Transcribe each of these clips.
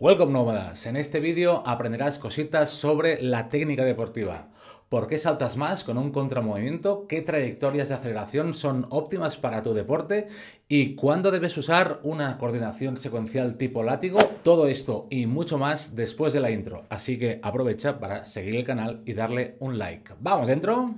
Welcome nómadas, en este vídeo aprenderás cositas sobre la técnica deportiva. ¿Por qué saltas más con un contramovimiento? ¿Qué trayectorias de aceleración son óptimas para tu deporte? ¿Y cuándo debes usar una coordinación secuencial tipo látigo? Todo esto y mucho más después de la intro. Así que aprovecha para seguir el canal y darle un like. ¡Vamos dentro!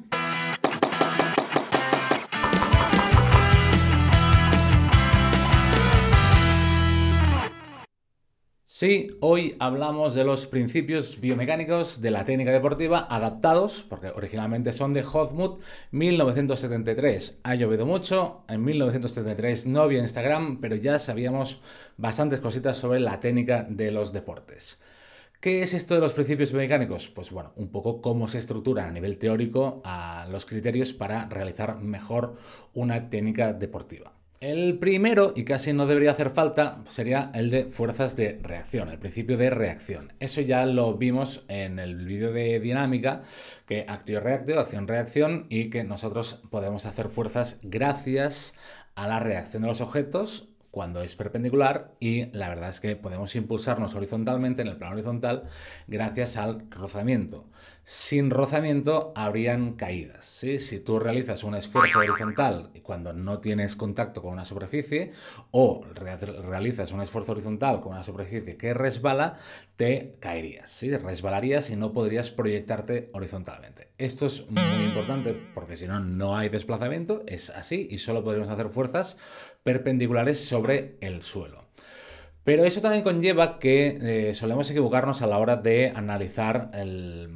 Sí, hoy hablamos de los principios biomecánicos de la técnica deportiva adaptados, porque originalmente son de Hotmut 1973. Ha llovido mucho, en 1973 no había Instagram, pero ya sabíamos bastantes cositas sobre la técnica de los deportes. ¿Qué es esto de los principios biomecánicos? Pues bueno, un poco cómo se estructura a nivel teórico a los criterios para realizar mejor una técnica deportiva. El primero, y casi no debería hacer falta, sería el de fuerzas de reacción, el principio de reacción. Eso ya lo vimos en el vídeo de dinámica, que activo-reactivo, acción-reacción, y que nosotros podemos hacer fuerzas gracias a la reacción de los objetos cuando es perpendicular y la verdad es que podemos impulsarnos horizontalmente en el plano horizontal gracias al rozamiento. Sin rozamiento habrían caídas. Si tú realizas un esfuerzo horizontal cuando no tienes contacto con una superficie o realizas un esfuerzo horizontal con una superficie que resbala, te caerías, resbalarías y no podrías proyectarte horizontalmente. Esto es muy importante porque si no, no hay desplazamiento, es así y solo podríamos hacer fuerzas perpendiculares sobre el suelo. Pero eso también conlleva que eh, solemos equivocarnos a la hora de analizar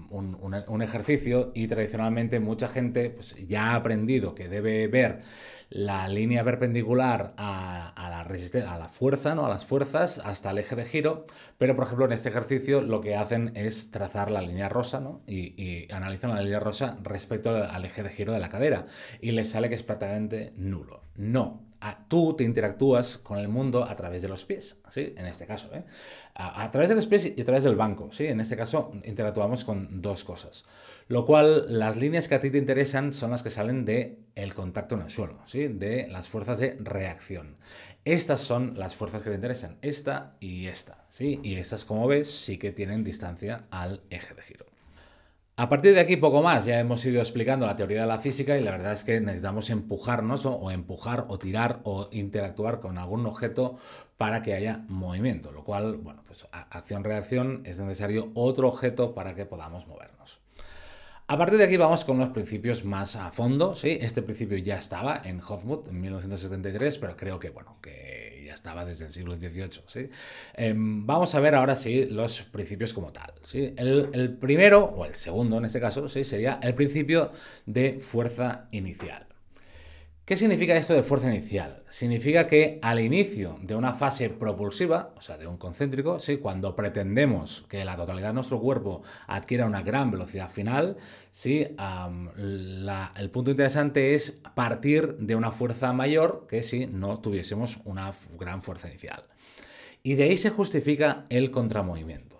un, ejercicio y tradicionalmente mucha gente pues, ya ha aprendido que debe ver la línea perpendicular a, la resistencia, a la fuerza, ¿no? a las fuerzas, hasta el eje de giro, pero por ejemplo en este ejercicio lo que hacen es trazar la línea rosa y, y analizan la línea rosa respecto al eje de giro de la cadera y les sale que es prácticamente nulo. No, tú te interactúas con el mundo a través de los pies, ¿sí? En este caso, ¿eh? a, través de los pies y a través del banco, ¿sí? En este caso interactuamos con dos cosas. Lo cual, las líneas que a ti te interesan son las que salen del contacto en el suelo, ¿sí? De las fuerzas de reacción. Estas son las fuerzas que te interesan, esta y esta, ¿sí? Y estas, como ves, sí que tienen distancia al eje de giro. A partir de aquí poco más, ya hemos ido explicando la teoría de la física y la verdad es que necesitamos empujarnos o, empujar o tirar o interactuar con algún objeto para que haya movimiento, lo cual, bueno, pues acción-reacción es necesario otro objeto para que podamos movernos. A partir de aquí vamos con los principios más a fondo, ¿sí? Este principio ya estaba en Hofmut en 1973, pero creo que, bueno, que estaba desde el siglo XVIII. Em, vamos a ver ahora sí los principios como tal. El, el primero, o el segundo en este caso, ¿sí? sería el principio de fuerza inicial. ¿Qué significa esto de fuerza inicial? Significa que al inicio de una fase propulsiva, o sea, de un concéntrico, ¿sí? cuando pretendemos que la totalidad de nuestro cuerpo adquiera una gran velocidad final, ¿sí? el punto interesante es partir de una fuerza mayor que si no tuviésemos una gran fuerza inicial. Y de ahí se justifica el contramovimiento.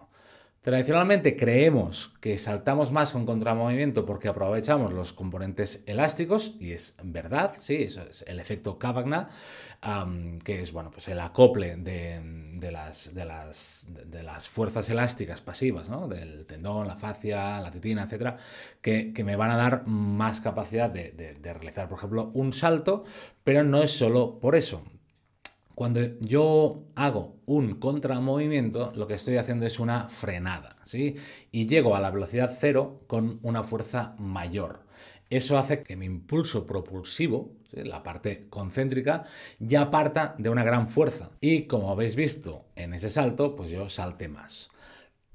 Tradicionalmente creemos que saltamos más con contramovimiento porque aprovechamos los componentes elásticos, y es verdad, sí, eso es el efecto Kavagna, que es bueno, pues el acople de, de, las, de, las, fuerzas elásticas pasivas, ¿no? del tendón, la fascia, la titina, etcétera, que, que, me van a dar más capacidad de realizar, por ejemplo, un salto, pero no es solo por eso. Cuando yo hago un contramovimiento, lo que estoy haciendo es una frenada, ¿sí? Y llego a la velocidad cero con una fuerza mayor. Eso hace que mi impulso propulsivo, la parte concéntrica, ya parta de una gran fuerza. Y como habéis visto en ese salto, pues yo salte más.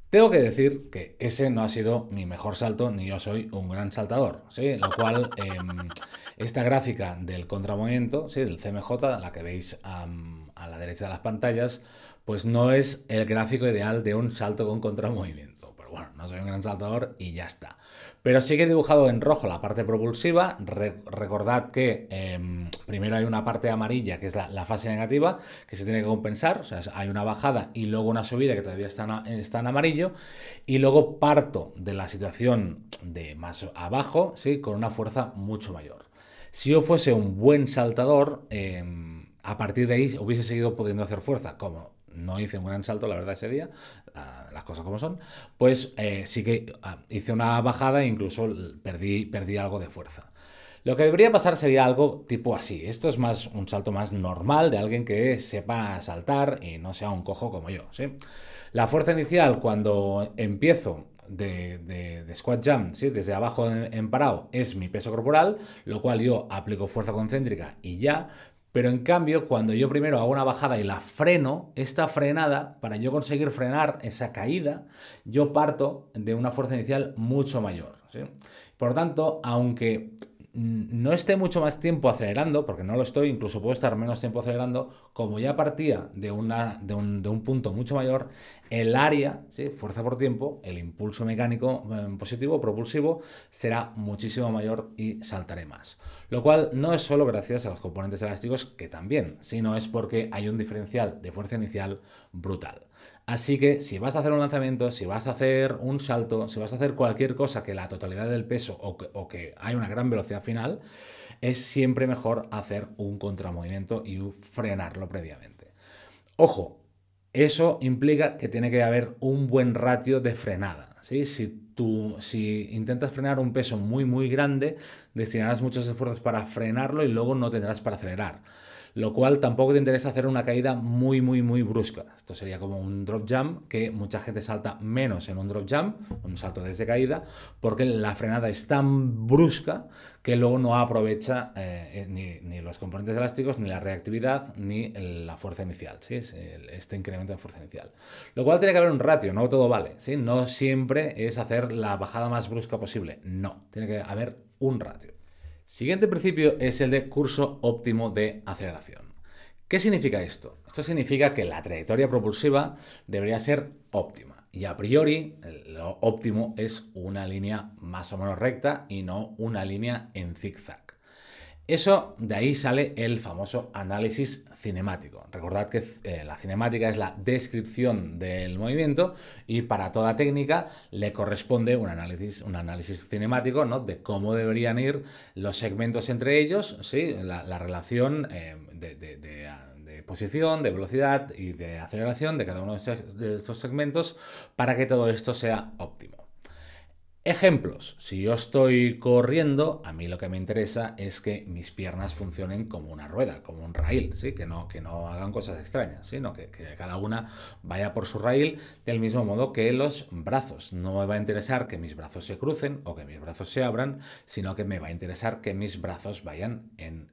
Tengo que decir que ese no ha sido mi mejor salto, ni yo soy un gran saltador, Lo cual, em, esta gráfica del contramovimiento, Del CMJ, la que veis a la derecha de las pantallas, pues no es el gráfico ideal de un salto con contramovimiento bueno, no soy un gran saltador y ya está. Pero sí que he dibujado en rojo la parte propulsiva. recordad que em, primero hay una parte amarilla, que es la, fase negativa, que se tiene que compensar. O sea, hay una bajada y luego una subida que todavía está en, amarillo. Y luego parto de la situación de más abajo, ¿sí? Con una fuerza mucho mayor. Si yo fuese un buen saltador, em, a partir de ahí hubiese seguido pudiendo hacer fuerza, como no hice un gran salto, la verdad, ese día, las cosas como son, pues eh, sí que ah, hice una bajada e incluso perdí, perdí algo de fuerza. Lo que debería pasar sería algo tipo así. Esto es más un salto más normal de alguien que sepa saltar y no sea un cojo como yo. La fuerza inicial cuando empiezo de, de, squat jump, ¿sí? desde abajo en, parado, es mi peso corporal, lo cual yo aplico fuerza concéntrica y ya, pero en cambio, cuando yo primero hago una bajada y la freno, esta frenada, para yo conseguir frenar esa caída, yo parto de una fuerza inicial mucho mayor. Por lo tanto, aunque no esté mucho más tiempo acelerando, porque no lo estoy, incluso puedo estar menos tiempo acelerando, como ya partía de, de, un, de un punto mucho mayor, el área, ¿sí? fuerza por tiempo, el impulso mecánico em, positivo, propulsivo, será muchísimo mayor y saltaré más. Lo cual no es solo gracias a los componentes elásticos, que también, sino es porque hay un diferencial de fuerza inicial brutal. Así que si vas a hacer un lanzamiento, si vas a hacer un salto, si vas a hacer cualquier cosa que la totalidad del peso o que, hay una gran velocidad final, es siempre mejor hacer un contramovimiento y frenarlo previamente. Ojo, eso implica que tiene que haber un buen ratio de frenada. Si, si intentas frenar un peso muy muy grande, destinarás muchos esfuerzos para frenarlo y luego no tendrás para acelerar lo cual tampoco te interesa hacer una caída muy, muy, muy brusca. Esto sería como un drop jump, que mucha gente salta menos en un drop jump, un salto desde caída, porque la frenada es tan brusca que luego no aprovecha eh, eh, ni, los componentes elásticos, ni la reactividad, ni la fuerza inicial, ¿sí? este incremento de fuerza inicial. Lo cual tiene que haber un ratio, no todo vale, ¿sí? No siempre es hacer la bajada más brusca posible, no, tiene que haber un ratio. Siguiente principio es el de curso óptimo de aceleración. ¿Qué significa esto? Esto significa que la trayectoria propulsiva debería ser óptima. Y a priori, lo óptimo es una línea más o menos recta y no una línea en zigzag. Eso de ahí sale el famoso análisis cinemático. Recordad que eh, la cinemática es la descripción del movimiento y para toda técnica le corresponde un análisis, un análisis cinemático ¿no? de cómo deberían ir los segmentos entre ellos, ¿sí? la, relación eh, ah, de posición, de velocidad y de aceleración de cada uno de estos segmentos para que todo esto sea óptimo. Ejemplos. Si yo estoy corriendo, a mí lo que me interesa es que mis piernas funcionen como una rueda, como un rail, ¿sí? que, no, que no hagan cosas extrañas, sino que, cada una vaya por su rail del mismo modo que los brazos. No me va a interesar que mis brazos se crucen o que mis brazos se abran, sino que me va a interesar que mis brazos vayan en,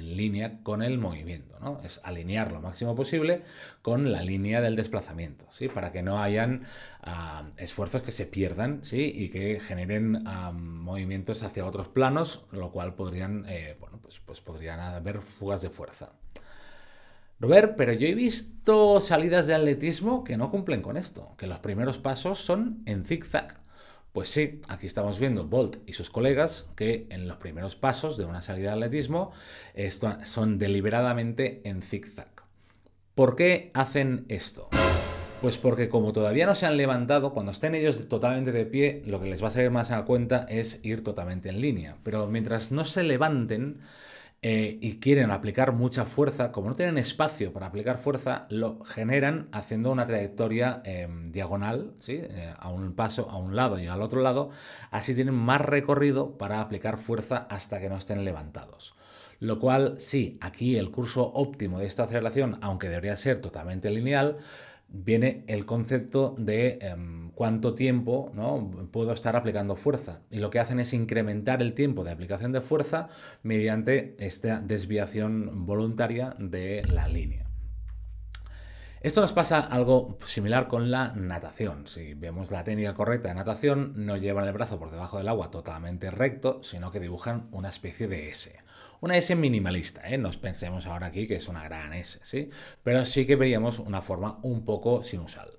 línea con el movimiento. ¿no? Es alinear lo máximo posible con la línea del desplazamiento, ¿sí? para que no hayan ah, esfuerzos que se pierdan ¿sí? y que generen movimientos hacia otros planos, lo cual podrían, eh, bueno, pues, pues, podrían haber fugas de fuerza. Robert, pero yo he visto salidas de atletismo que no cumplen con esto, que los primeros pasos son en zigzag. Pues sí, aquí estamos viendo Bolt y sus colegas que en los primeros pasos de una salida de atletismo son deliberadamente en zigzag. ¿Por qué hacen esto? Pues porque como todavía no se han levantado, cuando estén ellos totalmente de pie, lo que les va a salir más a cuenta es ir totalmente en línea. Pero mientras no se levanten eh, y quieren aplicar mucha fuerza, como no tienen espacio para aplicar fuerza, lo generan haciendo una trayectoria em, diagonal, ¿sí? Eh, a un paso, a un lado y al otro lado. Así tienen más recorrido para aplicar fuerza hasta que no estén levantados. Lo cual, sí, aquí el curso óptimo de esta aceleración, aunque debería ser totalmente lineal, viene el concepto de em, cuánto tiempo puedo estar aplicando fuerza. Y lo que hacen es incrementar el tiempo de aplicación de fuerza mediante esta desviación voluntaria de la línea. Esto nos pasa algo similar con la natación. Si vemos la técnica correcta de natación, no llevan el brazo por debajo del agua totalmente recto, sino que dibujan una especie de S. Una S minimalista, ¿eh? Nos pensemos ahora aquí que es una gran S, ¿sí? Pero sí que veríamos una forma un poco sinusal.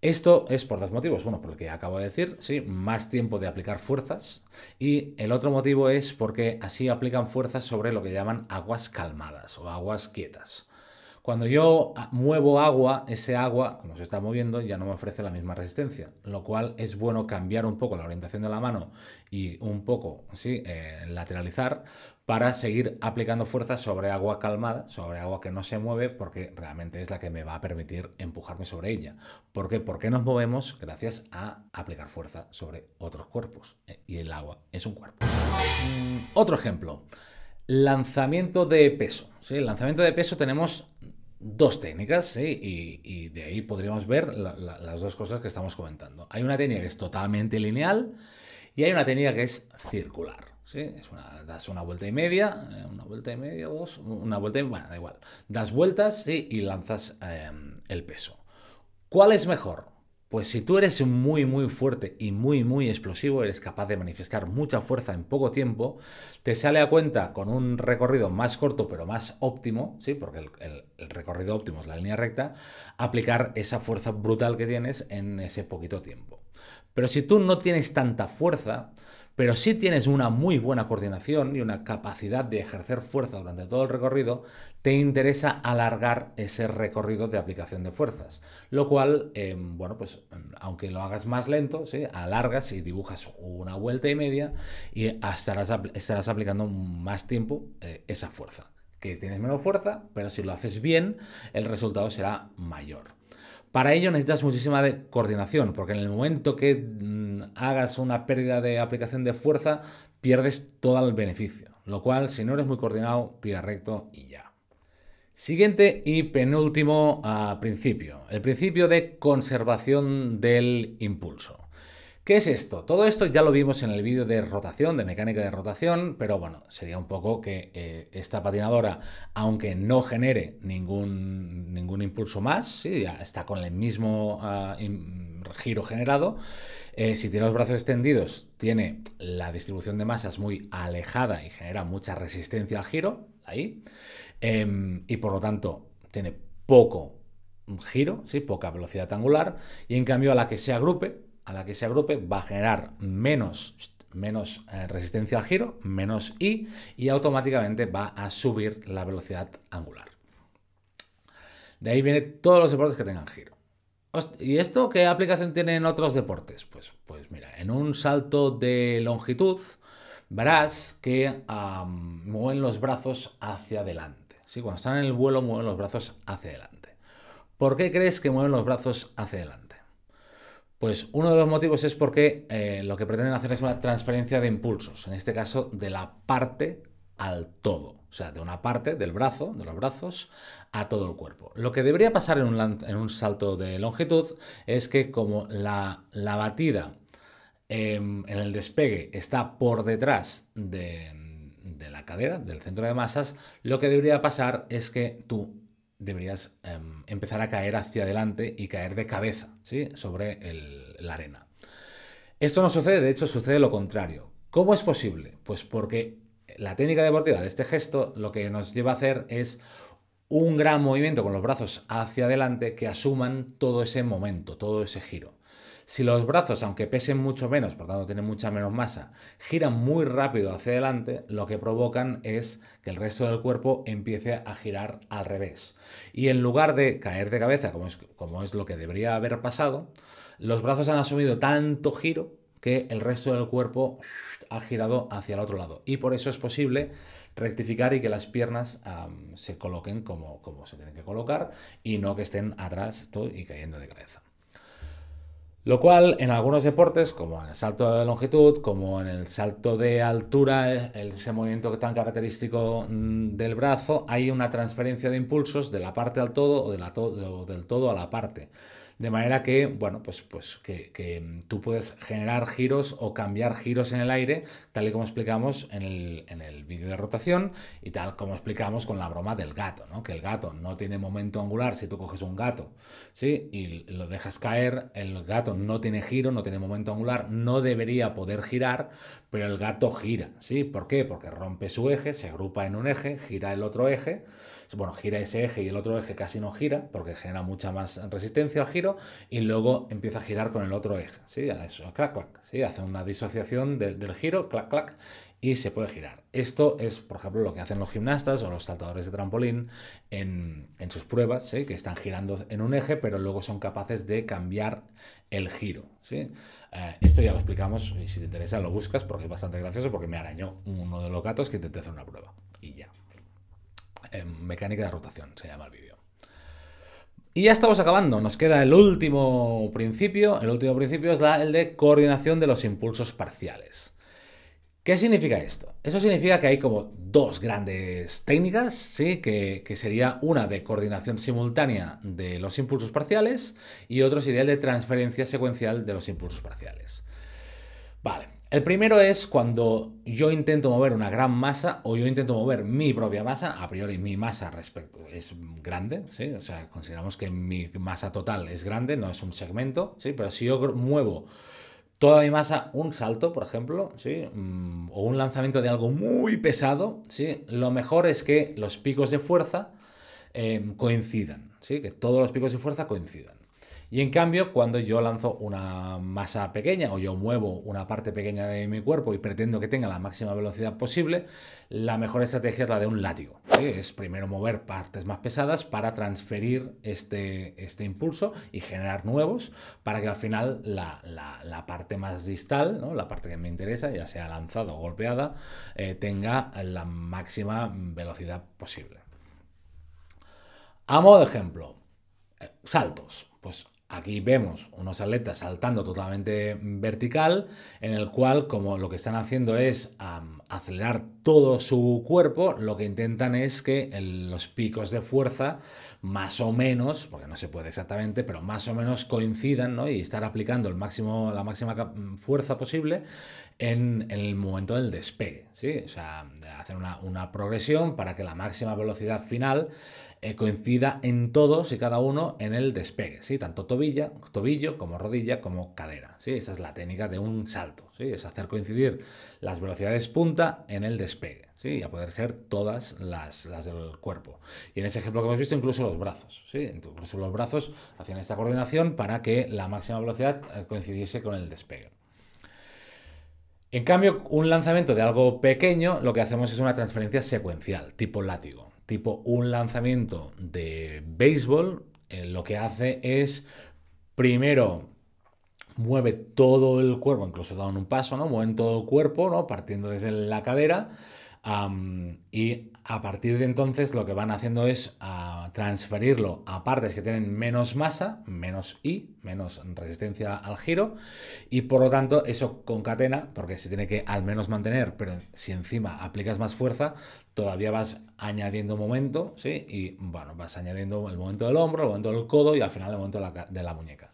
Esto es por dos motivos. Uno, por el que acabo de decir, ¿sí? más tiempo de aplicar fuerzas. Y el otro motivo es porque así aplican fuerzas sobre lo que llaman aguas calmadas o aguas quietas. Cuando yo ah, muevo agua, ese agua, como se está moviendo, ya no me ofrece la misma resistencia, lo cual es bueno cambiar un poco la orientación de la mano y un poco, sí, eh, lateralizar para seguir aplicando fuerza sobre agua calmada, sobre agua que no se mueve, porque realmente es la que me va a permitir empujarme sobre ella. ¿Por qué? Porque nos movemos gracias a aplicar fuerza sobre otros cuerpos eh, y el agua es un cuerpo. Otro ejemplo. Lanzamiento de peso. Sí, el lanzamiento de peso tenemos dos técnicas, y, de ahí podríamos ver las dos cosas que estamos comentando. Hay una técnica que es totalmente lineal y hay una técnica que es circular. ¿sí? una, das una vuelta y media, eh, una vuelta y media, dos, una vuelta y bueno, da igual. Das vueltas y lanzas eh, el peso. ¿Cuál es mejor? Pues si tú eres muy, muy fuerte y muy, muy explosivo, eres capaz de manifestar mucha fuerza en poco tiempo, te sale a cuenta con un recorrido más corto pero más óptimo, ¿sí? porque el recorrido óptimo es la línea recta, aplicar esa fuerza brutal que tienes en ese poquito tiempo. Pero si tú no tienes tanta fuerza, pero si tienes una muy buena coordinación y una capacidad de ejercer fuerza durante todo el recorrido, te interesa alargar ese recorrido de aplicación de fuerzas, lo cual, em, bueno, pues em, aunque lo hagas más lento, ¿sí? alargas y dibujas una vuelta y media y estarás, aplicando más tiempo eh, esa fuerza que tienes menos fuerza, pero si lo haces bien, el resultado será mayor. Para ello necesitas muchísima de coordinación, porque en el momento que mm, hagas una pérdida de aplicación de fuerza, pierdes todo el beneficio. Lo cual, si no eres muy coordinado, tira recto y ya. Siguiente y penúltimo ah, principio, el principio de conservación del impulso. ¿Qué es esto? Todo esto ya lo vimos en el vídeo de rotación, de mecánica de rotación, pero bueno, sería un poco que eh, esta patinadora, aunque no genere ningún, ningún impulso más, sí, ya está con el mismo ah, giro generado, eh, si tiene los brazos extendidos, tiene la distribución de masas muy alejada y genera mucha resistencia al giro, ahí, em, y por lo tanto tiene poco giro, ¿sí? poca velocidad angular, y en cambio a la que se agrupe, a la que se agrupe va a generar menos menos eh, resistencia al giro, menos I, y automáticamente va a subir la velocidad angular. De ahí viene todos los deportes que tengan giro. ¿Y esto qué aplicación tiene en otros deportes? Pues, pues mira, en un salto de longitud verás que mueven los brazos hacia adelante. ¿sí? Cuando están en el vuelo mueven los brazos hacia adelante. ¿Por qué crees que mueven los brazos hacia adelante? Pues uno de los motivos es porque eh, lo que pretenden hacer es una transferencia de impulsos, en este caso de la parte al todo, o sea, de una parte del brazo, de los brazos, a todo el cuerpo. Lo que debería pasar en un, salto de longitud es que como la, batida em, en el despegue está por detrás de, de la cadera, del centro de masas, lo que debería pasar es que tú deberías em, empezar a caer hacia adelante y caer de cabeza, ¿sí? Sobre la arena. Esto no sucede, de hecho sucede lo contrario. ¿Cómo es posible? Pues porque la técnica deportiva de este gesto lo que nos lleva a hacer es un gran movimiento con los brazos hacia adelante que asuman todo ese momento, todo ese giro. Si los brazos, aunque pesen mucho menos, por tanto tienen mucha menos masa, giran muy rápido hacia adelante, lo que provocan es que el resto del cuerpo empiece a girar al revés. Y en lugar de caer de cabeza, como es, como es lo que debería haber pasado, los brazos han asumido tanto giro que el resto del cuerpo ha girado hacia el otro lado. Y por eso es posible rectificar y que las piernas se coloquen como, como se tienen que colocar y no que estén atrás y cayendo de cabeza. Lo cual en algunos deportes, como en el salto de longitud, como en el salto de altura, ese movimiento tan característico mm, del brazo, hay una transferencia de impulsos de la parte al todo o, o del todo a la parte. De manera que, bueno, pues, pues que, tú puedes generar giros o cambiar giros en el aire, tal y como explicamos en el, vídeo de rotación y tal como explicamos con la broma del gato, ¿no? Que el gato no tiene momento angular si tú coges un gato, ¿sí? Y lo dejas caer, el gato no tiene giro, no tiene momento angular, no debería poder girar, pero el gato gira, ¿sí? ¿Por qué? Porque rompe su eje, se agrupa en un eje, gira el otro eje, bueno, gira ese eje y el otro eje casi no gira porque genera mucha más resistencia al giro y luego empieza a girar con el otro eje, ¿sí? Eso, clac, clac, Hace una disociación del, giro, clac, clac, y se puede girar. Esto es, por ejemplo, lo que hacen los gimnastas o los saltadores de trampolín en, sus pruebas, que están girando en un eje, pero luego son capaces de cambiar el giro. Eh, esto ya lo explicamos y si te interesa lo buscas porque es bastante gracioso porque me arañó uno de los gatos que intenté hacer una prueba. Y ya. Em, mecánica de rotación, se llama el vídeo. Y ya estamos acabando, nos queda el último principio, el último principio es el de coordinación de los impulsos parciales. ¿Qué significa esto? Eso significa que hay como dos grandes técnicas, ¿sí? que, que, sería una de coordinación simultánea de los impulsos parciales y otro sería el de transferencia secuencial de los impulsos parciales. Vale, el primero es cuando yo intento mover una gran masa o yo intento mover mi propia masa, a priori mi masa respecto, es grande, ¿sí? o sea, consideramos que mi masa total es grande, no es un segmento, ¿sí? pero si yo muevo toda mi masa, un salto, por ejemplo, ¿sí? Mm, o un lanzamiento de algo muy pesado, ¿sí? lo mejor es que los picos de fuerza eh, coincidan. ¿sí? que todos los picos de fuerza coincidan. Y en cambio, cuando yo lanzo una masa pequeña o yo muevo una parte pequeña de mi cuerpo y pretendo que tenga la máxima velocidad posible, la mejor estrategia es la de un látigo. Es primero mover partes más pesadas para transferir este, este impulso y generar nuevos para que al final la, parte más distal, ¿no? la parte que me interesa, ya sea lanzada o golpeada, eh, tenga la máxima velocidad posible. A modo de ejemplo, eh, saltos. Pues Aquí vemos unos atletas saltando totalmente vertical, en el cual como lo que están haciendo es acelerar todo su cuerpo, lo que intentan es que los picos de fuerza más o menos, porque no se puede exactamente, pero más o menos coincidan y estar aplicando el máximo, la máxima mm, fuerza posible en, el momento del despegue. ¿sí? O sea, hacer una, una progresión para que la máxima velocidad final eh, coincida en todos y cada uno en el despegue, ¿sí? Tanto tobilla, tobillo como rodilla como cadera, ¿sí? Esa es la técnica de un salto, ¿sí? Es hacer coincidir las velocidades punta en el despegue, ¿sí? a poder ser todas las, del cuerpo. Y en ese ejemplo que hemos visto, incluso los brazos, ¿sí? Incluso los brazos hacían esta coordinación para que la máxima velocidad eh, coincidiese con el despegue. En cambio, un lanzamiento de algo pequeño, lo que hacemos es una transferencia secuencial, tipo látigo tipo un lanzamiento de béisbol, eh, lo que hace es primero mueve todo el cuerpo, incluso en un paso, ¿no? Mueven todo el cuerpo, ¿no? Partiendo desde la cadera y a partir de entonces lo que van haciendo es ah, transferirlo a partes que tienen menos masa, menos I, menos resistencia al giro, y por lo tanto eso concatena, porque se tiene que al menos mantener, pero si encima aplicas más fuerza, todavía vas añadiendo momento, ¿sí? Y bueno, vas añadiendo el momento del hombro, el momento del codo y al final el momento de la muñeca.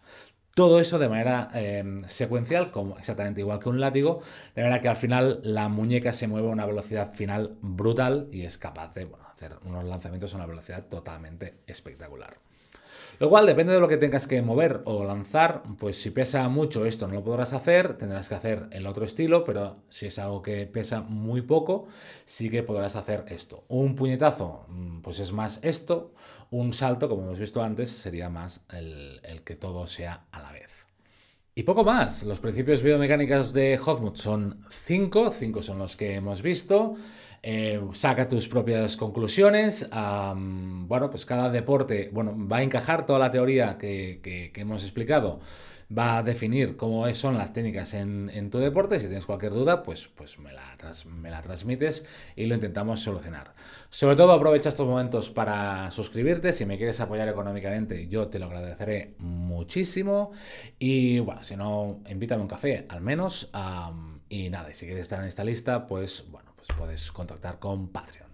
Todo eso de manera em, secuencial, como, exactamente igual que un látigo, de manera que al final la muñeca se mueve a una velocidad final brutal y es capaz de hacer unos lanzamientos a una velocidad totalmente espectacular. Lo cual depende de lo que tengas que mover o lanzar, pues si pesa mucho esto no lo podrás hacer, tendrás que hacer el otro estilo, pero si es algo que pesa muy poco, sí que podrás hacer esto. Un puñetazo, mm, pues es más esto, un salto, como hemos visto antes, sería más el, que todo sea a la vez. Y poco más, los principios biomecánicos de Hofmut son 5, 5 son los que hemos visto. Eh, saca tus propias conclusiones. bueno, pues cada deporte bueno, va a encajar toda la teoría que, hemos explicado. Va a definir cómo son las técnicas en, tu deporte. Si tienes cualquier duda, pues, pues me, la transmites y lo intentamos solucionar. Sobre todo aprovecha estos momentos para suscribirte. Si me quieres apoyar económicamente, yo te lo agradeceré muchísimo. Y bueno, si no, invítame un café al menos. y nada, si quieres estar en esta lista, pues bueno pues puedes contactar con Patreon.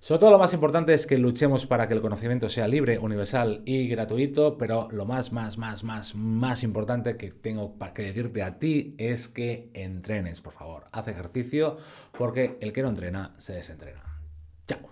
Sobre todo lo más importante es que luchemos para que el conocimiento sea libre, universal y gratuito, pero lo más, más, más, más, más importante que tengo para que decirte a ti es que entrenes, por favor. Haz ejercicio porque el que no entrena se desentrena. Chao.